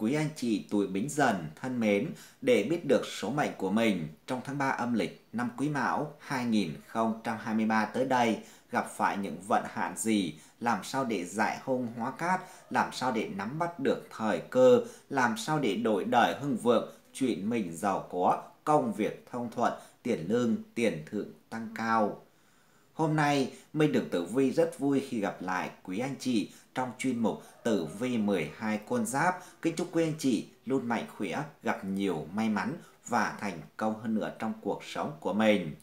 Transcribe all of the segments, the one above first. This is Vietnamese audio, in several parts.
quý anh chị tuổi Bính Dần thân mến để biết được số mệnh của mình trong tháng 3 âm lịch năm Quý Mão 2023 tới đây gặp phải những vận hạn gì, làm sao để giải hung hóa cát, làm sao để nắm bắt được thời cơ, làm sao để đổi đời hưng vượng, chuyện mình giàu có, công việc thông thuận, tiền lương, tiền thưởng tăng cao. Hôm nay, Minh Đường Tử Vi rất vui khi gặp lại quý anh chị trong chuyên mục Tử Vi 12 con giáp. Kính chúc quý anh chị luôn mạnh khỏe, gặp nhiều may mắn và thành công hơn nữa trong cuộc sống của mình.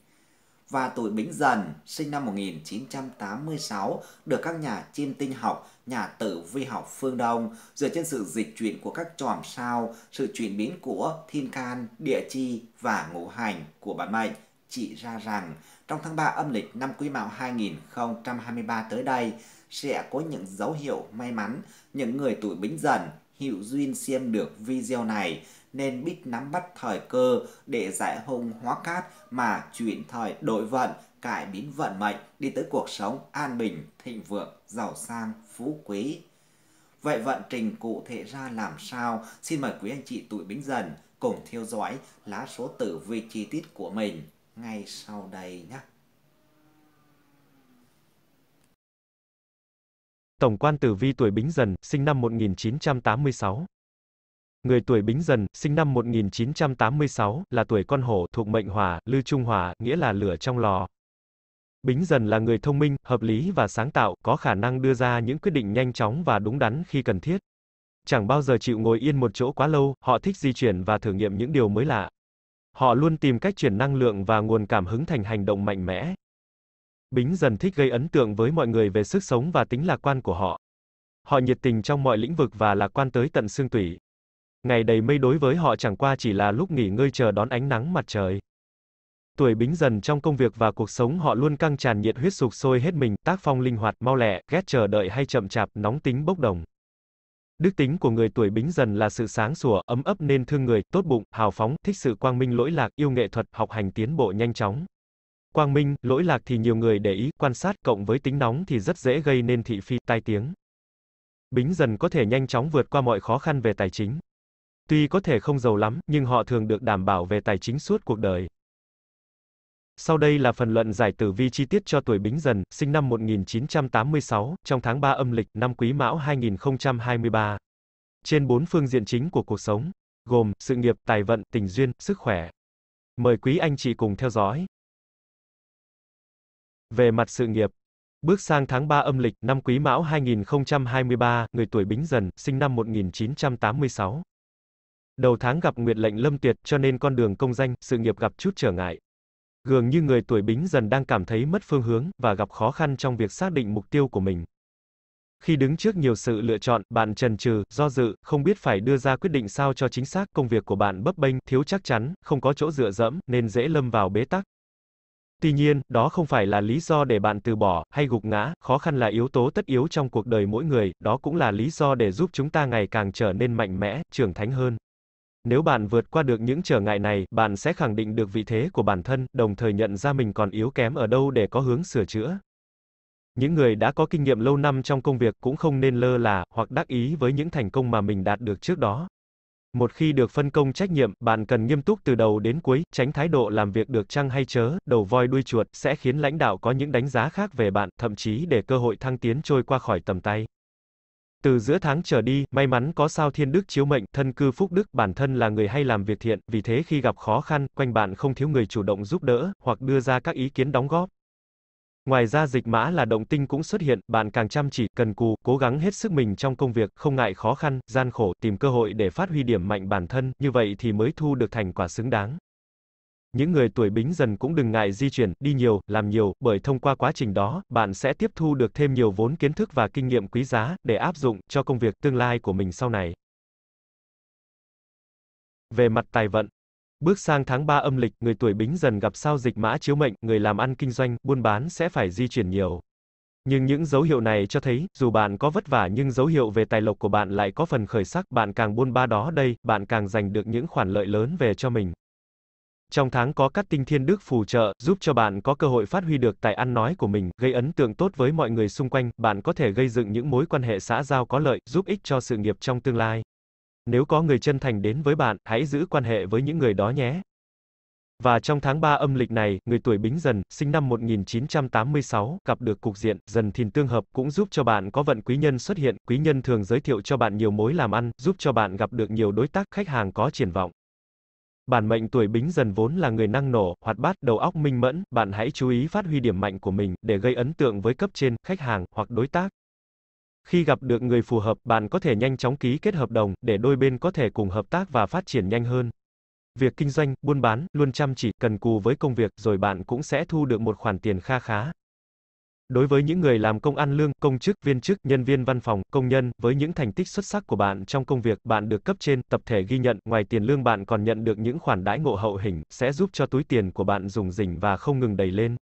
Và tuổi Bính Dần, sinh năm 1986, được các nhà chiêm tinh học, nhà tử vi học phương Đông, dựa trên sự dịch chuyển của các chòm sao, sự chuyển biến của thiên can, địa chi và ngũ hành của bản mệnh chỉ ra rằng trong tháng 3 âm lịch năm Quý Mão 2023 tới đây, sẽ có những dấu hiệu may mắn. Những người tuổi bính dần hữu duyên xem được video này nên biết nắm bắt thời cơ để giải hung hóa cát mà chuyển thời đổi vận, cải biến vận mệnh đi tới cuộc sống an bình, thịnh vượng, giàu sang, phú quý. Vậy vận trình cụ thể ra làm sao? Xin mời quý anh chị tuổi bính dần cùng theo dõi lá số tử vi chi tiết của mình ngay sau đây nhé. Tổng quan tử vi tuổi Bính Dần, sinh năm 1986. Người tuổi Bính Dần, sinh năm 1986, là tuổi con hổ, thuộc mệnh hỏa, lư trung hỏa, nghĩa là lửa trong lò. Bính Dần là người thông minh, hợp lý và sáng tạo, có khả năng đưa ra những quyết định nhanh chóng và đúng đắn khi cần thiết. Chẳng bao giờ chịu ngồi yên một chỗ quá lâu, họ thích di chuyển và thử nghiệm những điều mới lạ. Họ luôn tìm cách chuyển năng lượng và nguồn cảm hứng thành hành động mạnh mẽ. Bính dần thích gây ấn tượng với mọi người về sức sống và tính lạc quan của họ. Họ nhiệt tình trong mọi lĩnh vực và lạc quan tới tận xương tủy. Ngày đầy mây đối với họ chẳng qua chỉ là lúc nghỉ ngơi chờ đón ánh nắng mặt trời. Tuổi bính dần trong công việc và cuộc sống họ luôn căng tràn nhiệt huyết sục sôi hết mình, tác phong linh hoạt, mau lẹ, ghét chờ đợi hay chậm chạp, nóng tính bốc đồng. Đức tính của người tuổi bính dần là sự sáng sủa, ấm ấp nên thương người, tốt bụng, hào phóng, thích sự quang minh lỗi lạc, yêu nghệ thuật, học hành tiến bộ nhanh chóng. Quang minh, lỗi lạc thì nhiều người để ý, quan sát, cộng với tính nóng thì rất dễ gây nên thị phi, tai tiếng. Bính dần có thể nhanh chóng vượt qua mọi khó khăn về tài chính. Tuy có thể không giàu lắm, nhưng họ thường được đảm bảo về tài chính suốt cuộc đời. Sau đây là phần luận giải tử vi chi tiết cho tuổi Bính Dần, sinh năm 1986, trong tháng 3 âm lịch, năm Quý Mão 2023. Trên bốn phương diện chính của cuộc sống, gồm sự nghiệp, tài vận, tình duyên, sức khỏe. Mời quý anh chị cùng theo dõi. Về mặt sự nghiệp, Bước sang tháng 3 âm lịch, năm Quý Mão 2023, người tuổi Bính Dần, sinh năm 1986. Đầu tháng gặp nguyệt lệnh lâm tuyệt, cho nên con đường công danh, sự nghiệp gặp chút trở ngại. Gường như người tuổi Bính Dần đang cảm thấy mất phương hướng và gặp khó khăn trong việc xác định mục tiêu của mình. Khi đứng trước nhiều sự lựa chọn, bạn trần trừ, do dự, không biết phải đưa ra quyết định sao cho chính xác, công việc của bạn bấp bênh, thiếu chắc chắn, không có chỗ dựa dẫm, nên dễ lâm vào bế tắc. Tuy nhiên, đó không phải là lý do để bạn từ bỏ hay gục ngã, khó khăn là yếu tố tất yếu trong cuộc đời mỗi người, đó cũng là lý do để giúp chúng ta ngày càng trở nên mạnh mẽ, trưởng thành hơn. Nếu bạn vượt qua được những trở ngại này, bạn sẽ khẳng định được vị thế của bản thân, đồng thời nhận ra mình còn yếu kém ở đâu để có hướng sửa chữa. Những người đã có kinh nghiệm lâu năm trong công việc cũng không nên lơ là hoặc đắc ý với những thành công mà mình đạt được trước đó. Một khi được phân công trách nhiệm, bạn cần nghiêm túc từ đầu đến cuối, tránh thái độ làm việc được chăng hay chớ, đầu voi đuôi chuột, sẽ khiến lãnh đạo có những đánh giá khác về bạn, thậm chí để cơ hội thăng tiến trôi qua khỏi tầm tay. Từ giữa tháng trở đi, may mắn có sao thiên đức chiếu mệnh, thân cư phúc đức, bản thân là người hay làm việc thiện, vì thế khi gặp khó khăn, quanh bạn không thiếu người chủ động giúp đỡ, hoặc đưa ra các ý kiến đóng góp. Ngoài ra dịch mã là động tinh cũng xuất hiện, bạn càng chăm chỉ, cần cù, cố gắng hết sức mình trong công việc, không ngại khó khăn, gian khổ, tìm cơ hội để phát huy điểm mạnh bản thân, như vậy thì mới thu được thành quả xứng đáng. Những người tuổi bính dần cũng đừng ngại di chuyển, đi nhiều, làm nhiều, bởi thông qua quá trình đó, bạn sẽ tiếp thu được thêm nhiều vốn kiến thức và kinh nghiệm quý giá, để áp dụng, cho công việc tương lai của mình sau này. Về mặt tài vận, Bước sang tháng 3 âm lịch, người tuổi Bính dần gặp sao dịch mã chiếu mệnh, người làm ăn kinh doanh, buôn bán sẽ phải di chuyển nhiều. Nhưng những dấu hiệu này cho thấy, dù bạn có vất vả nhưng dấu hiệu về tài lộc của bạn lại có phần khởi sắc, bạn càng buôn ba đó đây, bạn càng giành được những khoản lợi lớn về cho mình. Trong tháng có các tinh thiên đức phù trợ, giúp cho bạn có cơ hội phát huy được tài ăn nói của mình, gây ấn tượng tốt với mọi người xung quanh, bạn có thể gây dựng những mối quan hệ xã giao có lợi, giúp ích cho sự nghiệp trong tương lai. Nếu có người chân thành đến với bạn, hãy giữ quan hệ với những người đó nhé. Và trong tháng 3 âm lịch này, người tuổi Bính Dần, sinh năm 1986, gặp được cục diện, dần thìn tương hợp cũng giúp cho bạn có vận quý nhân xuất hiện, quý nhân thường giới thiệu cho bạn nhiều mối làm ăn, giúp cho bạn gặp được nhiều đối tác khách hàng có triển vọng. Bản mệnh tuổi Bính Dần vốn là người năng nổ, hoạt bát, đầu óc minh mẫn, bạn hãy chú ý phát huy điểm mạnh của mình để gây ấn tượng với cấp trên, khách hàng hoặc đối tác. Khi gặp được người phù hợp, bạn có thể nhanh chóng ký kết hợp đồng để đôi bên có thể cùng hợp tác và phát triển nhanh hơn. Việc kinh doanh, buôn bán, luôn chăm chỉ, cần cù với công việc rồi bạn cũng sẽ thu được một khoản tiền kha khá. Đối với những người làm công ăn lương, công chức, viên chức, nhân viên văn phòng, công nhân, với những thành tích xuất sắc của bạn trong công việc, bạn được cấp trên, tập thể ghi nhận, ngoài tiền lương bạn còn nhận được những khoản đãi ngộ hậu hình sẽ giúp cho túi tiền của bạn dùng dình và không ngừng đầy lên.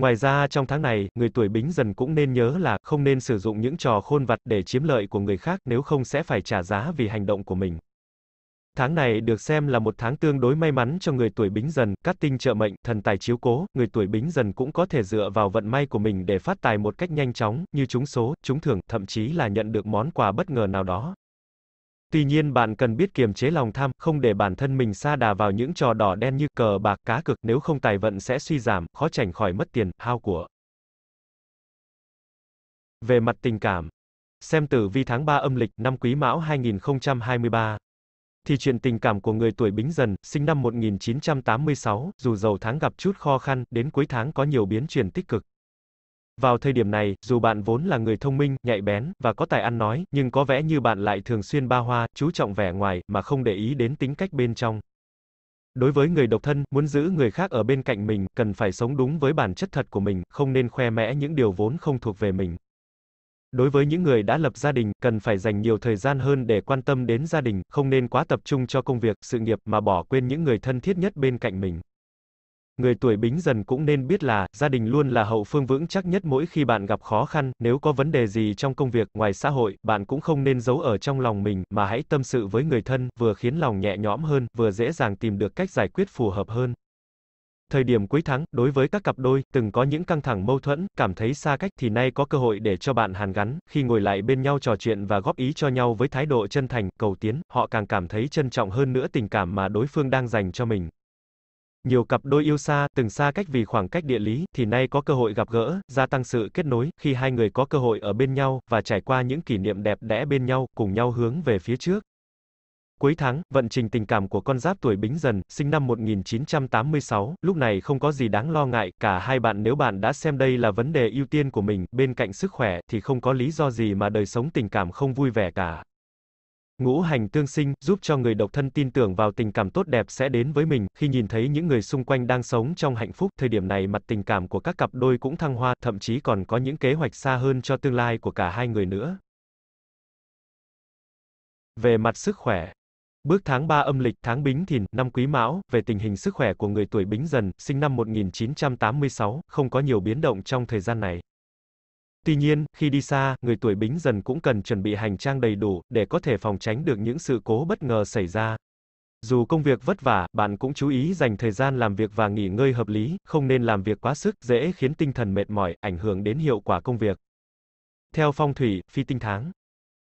Ngoài ra trong tháng này, người tuổi bính dần cũng nên nhớ là không nên sử dụng những trò khôn vặt để chiếm lợi của người khác nếu không sẽ phải trả giá vì hành động của mình. Tháng này được xem là một tháng tương đối may mắn cho người tuổi bính dần, cát tinh trợ mệnh, thần tài chiếu cố, người tuổi bính dần cũng có thể dựa vào vận may của mình để phát tài một cách nhanh chóng, như trúng số, trúng thưởng, thậm chí là nhận được món quà bất ngờ nào đó. Tuy nhiên bạn cần biết kiềm chế lòng tham, không để bản thân mình sa đà vào những trò đỏ đen như cờ bạc cá cược, nếu không tài vận sẽ suy giảm, khó tránh khỏi mất tiền, hao của. Về mặt tình cảm, xem tử vi tháng 3 âm lịch năm Quý Mão 2023 thì chuyện tình cảm của người tuổi Bính Dần, sinh năm 1986, dù giàu tháng gặp chút khó khăn, đến cuối tháng có nhiều biến chuyển tích cực. Vào thời điểm này, dù bạn vốn là người thông minh, nhạy bén và có tài ăn nói, nhưng có vẻ như bạn lại thường xuyên ba hoa, chú trọng vẻ ngoài mà không để ý đến tính cách bên trong. Đối với người độc thân, muốn giữ người khác ở bên cạnh mình, cần phải sống đúng với bản chất thật của mình, không nên khoe mẽ những điều vốn không thuộc về mình. Đối với những người đã lập gia đình, cần phải dành nhiều thời gian hơn để quan tâm đến gia đình, không nên quá tập trung cho công việc, sự nghiệp mà bỏ quên những người thân thiết nhất bên cạnh mình. Người tuổi bính dần cũng nên biết là, gia đình luôn là hậu phương vững chắc nhất mỗi khi bạn gặp khó khăn, nếu có vấn đề gì trong công việc, ngoài xã hội, bạn cũng không nên giấu ở trong lòng mình, mà hãy tâm sự với người thân, vừa khiến lòng nhẹ nhõm hơn, vừa dễ dàng tìm được cách giải quyết phù hợp hơn. Thời điểm cuối tháng, đối với các cặp đôi, từng có những căng thẳng mâu thuẫn, cảm thấy xa cách thì nay có cơ hội để cho bạn hàn gắn, khi ngồi lại bên nhau trò chuyện và góp ý cho nhau với thái độ chân thành, cầu tiến, họ càng cảm thấy trân trọng hơn nữa tình cảm mà đối phương đang dành cho mình. Nhiều cặp đôi yêu xa, từng xa cách vì khoảng cách địa lý, thì nay có cơ hội gặp gỡ, gia tăng sự kết nối, khi hai người có cơ hội ở bên nhau, và trải qua những kỷ niệm đẹp đẽ bên nhau, cùng nhau hướng về phía trước. Cuối tháng, vận trình tình cảm của con giáp tuổi Bính Dần, sinh năm 1986, lúc này không có gì đáng lo ngại, cả hai bạn nếu bạn đã xem đây là vấn đề ưu tiên của mình, bên cạnh sức khỏe, thì không có lý do gì mà đời sống tình cảm không vui vẻ cả. Ngũ hành tương sinh, giúp cho người độc thân tin tưởng vào tình cảm tốt đẹp sẽ đến với mình, khi nhìn thấy những người xung quanh đang sống trong hạnh phúc, thời điểm này mặt tình cảm của các cặp đôi cũng thăng hoa, thậm chí còn có những kế hoạch xa hơn cho tương lai của cả hai người nữa. Về mặt sức khỏe, Bước tháng 3 âm lịch tháng Bính Thìn, năm Quý Mão, về tình hình sức khỏe của người tuổi Bính Dần, sinh năm 1986, không có nhiều biến động trong thời gian này. Tuy nhiên, khi đi xa, người tuổi Bính dần cũng cần chuẩn bị hành trang đầy đủ để có thể phòng tránh được những sự cố bất ngờ xảy ra. Dù công việc vất vả, bạn cũng chú ý dành thời gian làm việc và nghỉ ngơi hợp lý, không nên làm việc quá sức, dễ khiến tinh thần mệt mỏi, ảnh hưởng đến hiệu quả công việc. Theo phong thủy, phi tinh tháng.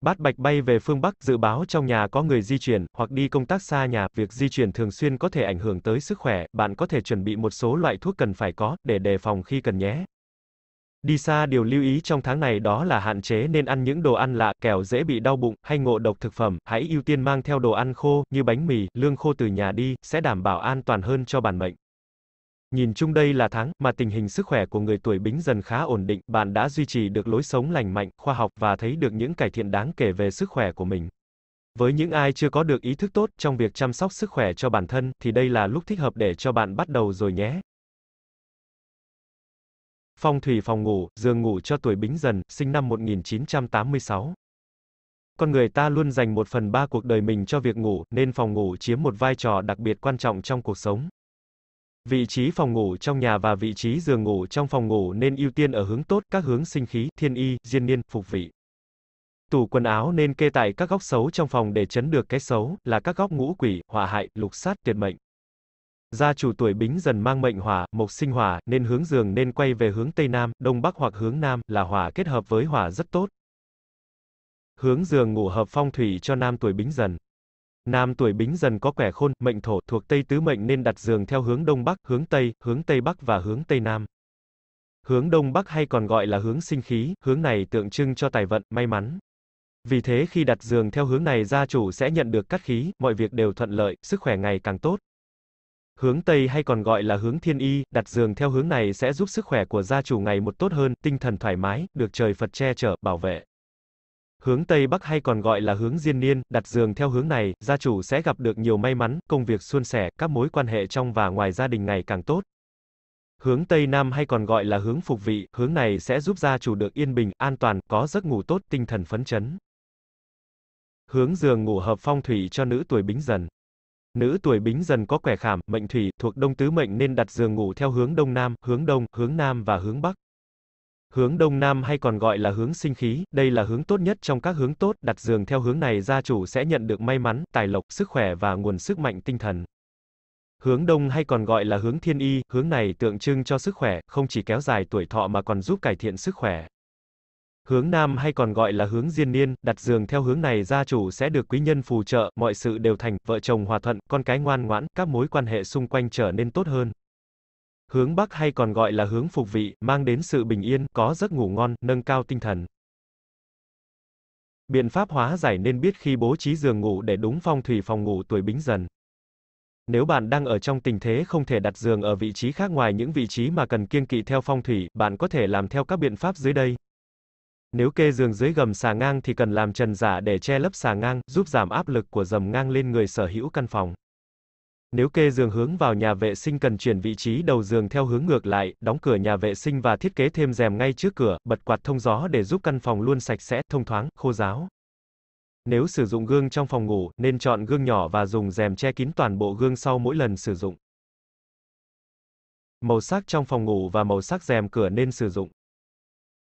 Bát Bạch bay về phương Bắc, dự báo trong nhà có người di chuyển, hoặc đi công tác xa nhà, việc di chuyển thường xuyên có thể ảnh hưởng tới sức khỏe, bạn có thể chuẩn bị một số loại thuốc cần phải có, để đề phòng khi cần nhé. Đi xa điều lưu ý trong tháng này đó là hạn chế nên ăn những đồ ăn lạ, kẻo dễ bị đau bụng hay ngộ độc thực phẩm, hãy ưu tiên mang theo đồ ăn khô như bánh mì, lương khô từ nhà đi, sẽ đảm bảo an toàn hơn cho bản mệnh. Nhìn chung đây là tháng mà tình hình sức khỏe của người tuổi Bính dần khá ổn định, bạn đã duy trì được lối sống lành mạnh, khoa học và thấy được những cải thiện đáng kể về sức khỏe của mình. Với những ai chưa có được ý thức tốt trong việc chăm sóc sức khỏe cho bản thân thì đây là lúc thích hợp để cho bạn bắt đầu rồi nhé. Phong thủy phòng ngủ, giường ngủ cho tuổi Bính Dần, sinh năm 1986. Con người ta luôn dành một phần ba cuộc đời mình cho việc ngủ, nên phòng ngủ chiếm một vai trò đặc biệt quan trọng trong cuộc sống. Vị trí phòng ngủ trong nhà và vị trí giường ngủ trong phòng ngủ nên ưu tiên ở hướng tốt, các hướng sinh khí, thiên y, diên niên, phục vị. Tủ quần áo nên kê tại các góc xấu trong phòng để chấn được cái xấu, là các góc ngũ quỷ, họa hại, lục sát, tuyệt mệnh. Gia chủ tuổi Bính dần mang mệnh hỏa, mộc sinh hỏa, nên hướng giường nên quay về hướng tây nam, đông bắc hoặc hướng nam là hỏa kết hợp với hỏa rất tốt. Hướng giường ngủ hợp phong thủy cho nam tuổi Bính dần. Nam tuổi Bính dần có quẻ khôn, mệnh thổ thuộc Tây tứ mệnh nên đặt giường theo hướng đông bắc, hướng tây, hướng tây bắc và hướng tây nam. Hướng đông bắc hay còn gọi là hướng sinh khí, hướng này tượng trưng cho tài vận, may mắn. Vì thế khi đặt giường theo hướng này gia chủ sẽ nhận được cát khí, mọi việc đều thuận lợi, sức khỏe ngày càng tốt. Hướng Tây hay còn gọi là hướng Thiên Y, đặt giường theo hướng này sẽ giúp sức khỏe của gia chủ ngày một tốt hơn, tinh thần thoải mái, được trời Phật che chở, bảo vệ. Hướng Tây Bắc hay còn gọi là hướng Diên Niên, đặt giường theo hướng này, gia chủ sẽ gặp được nhiều may mắn, công việc suôn sẻ, các mối quan hệ trong và ngoài gia đình ngày càng tốt. Hướng Tây Nam hay còn gọi là hướng phục vị, hướng này sẽ giúp gia chủ được yên bình, an toàn, có giấc ngủ tốt, tinh thần phấn chấn. Hướng giường ngủ hợp phong thủy cho nữ tuổi bính dần. Nữ tuổi bính dần có quẻ khảm, mệnh thủy, thuộc đông tứ mệnh nên đặt giường ngủ theo hướng đông nam, hướng đông, hướng nam và hướng bắc. Hướng đông nam hay còn gọi là hướng sinh khí, đây là hướng tốt nhất trong các hướng tốt, đặt giường theo hướng này gia chủ sẽ nhận được may mắn, tài lộc, sức khỏe và nguồn sức mạnh tinh thần. Hướng đông hay còn gọi là hướng thiên y, hướng này tượng trưng cho sức khỏe, không chỉ kéo dài tuổi thọ mà còn giúp cải thiện sức khỏe. Hướng Nam hay còn gọi là hướng Diên Niên, đặt giường theo hướng này gia chủ sẽ được quý nhân phù trợ, mọi sự đều thành, vợ chồng hòa thuận, con cái ngoan ngoãn, các mối quan hệ xung quanh trở nên tốt hơn. Hướng Bắc hay còn gọi là hướng phục vị, mang đến sự bình yên, có giấc ngủ ngon, nâng cao tinh thần. Biện pháp hóa giải nên biết khi bố trí giường ngủ để đúng phong thủy phòng ngủ tuổi bính dần. Nếu bạn đang ở trong tình thế không thể đặt giường ở vị trí khác ngoài những vị trí mà cần kiêng kỵ theo phong thủy, bạn có thể làm theo các biện pháp dưới đây. Nếu kê giường dưới gầm xà ngang thì cần làm trần giả để che lấp xà ngang, giúp giảm áp lực của dầm ngang lên người sở hữu căn phòng. Nếu kê giường hướng vào nhà vệ sinh cần chuyển vị trí đầu giường theo hướng ngược lại, đóng cửa nhà vệ sinh và thiết kế thêm rèm ngay trước cửa, bật quạt thông gió để giúp căn phòng luôn sạch sẽ, thông thoáng, khô ráo. Nếu sử dụng gương trong phòng ngủ, nên chọn gương nhỏ và dùng rèm che kín toàn bộ gương sau mỗi lần sử dụng. Màu sắc trong phòng ngủ và màu sắc rèm cửa nên sử dụng.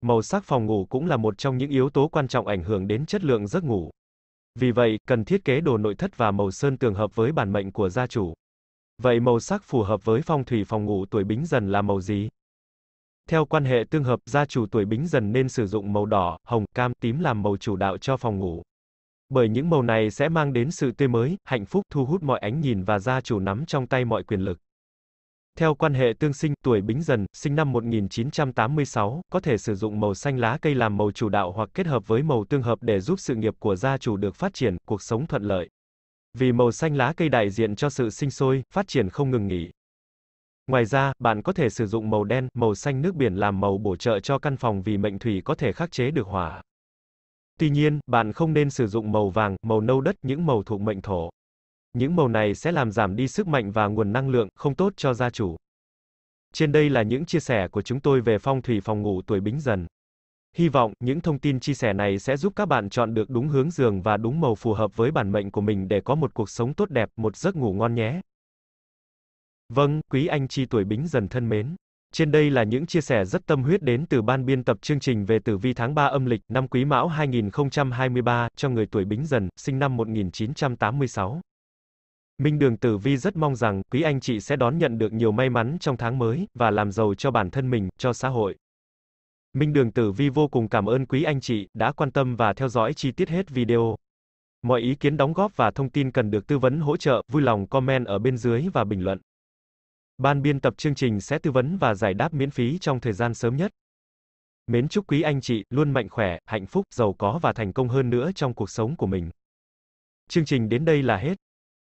Màu sắc phòng ngủ cũng là một trong những yếu tố quan trọng ảnh hưởng đến chất lượng giấc ngủ. Vì vậy, cần thiết kế đồ nội thất và màu sơn tường hợp với bản mệnh của gia chủ. Vậy màu sắc phù hợp với phong thủy phòng ngủ tuổi Bính Dần là màu gì? Theo quan hệ tương hợp, gia chủ tuổi Bính Dần nên sử dụng màu đỏ, hồng, cam, tím làm màu chủ đạo cho phòng ngủ. Bởi những màu này sẽ mang đến sự tươi mới, hạnh phúc, thu hút mọi ánh nhìn và gia chủ nắm trong tay mọi quyền lực. Theo quan hệ tương sinh, tuổi Bính Dần, sinh năm 1986, có thể sử dụng màu xanh lá cây làm màu chủ đạo hoặc kết hợp với màu tương hợp để giúp sự nghiệp của gia chủ được phát triển, cuộc sống thuận lợi. Vì màu xanh lá cây đại diện cho sự sinh sôi, phát triển không ngừng nghỉ. Ngoài ra, bạn có thể sử dụng màu đen, màu xanh nước biển làm màu bổ trợ cho căn phòng vì mệnh thủy có thể khắc chế được hỏa. Tuy nhiên, bạn không nên sử dụng màu vàng, màu nâu đất, những màu thuộc mệnh thổ. Những màu này sẽ làm giảm đi sức mạnh và nguồn năng lượng, không tốt cho gia chủ. Trên đây là những chia sẻ của chúng tôi về phong thủy phòng ngủ tuổi bính dần. Hy vọng, những thông tin chia sẻ này sẽ giúp các bạn chọn được đúng hướng giường và đúng màu phù hợp với bản mệnh của mình để có một cuộc sống tốt đẹp, một giấc ngủ ngon nhé. Vâng, quý anh chị tuổi bính dần thân mến. Trên đây là những chia sẻ rất tâm huyết đến từ ban biên tập chương trình về tử vi tháng 3 âm lịch năm Quý Mão 2023 cho người tuổi Bính Dần, sinh năm 1986. Minh Đường Tử Vi rất mong rằng, quý anh chị sẽ đón nhận được nhiều may mắn trong tháng mới, và làm giàu cho bản thân mình, cho xã hội. Minh Đường Tử Vi vô cùng cảm ơn quý anh chị, đã quan tâm và theo dõi chi tiết hết video. Mọi ý kiến đóng góp và thông tin cần được tư vấn hỗ trợ, vui lòng comment ở bên dưới và bình luận. Ban biên tập chương trình sẽ tư vấn và giải đáp miễn phí trong thời gian sớm nhất. Mến chúc quý anh chị luôn mạnh khỏe, hạnh phúc, giàu có và thành công hơn nữa trong cuộc sống của mình. Chương trình đến đây là hết.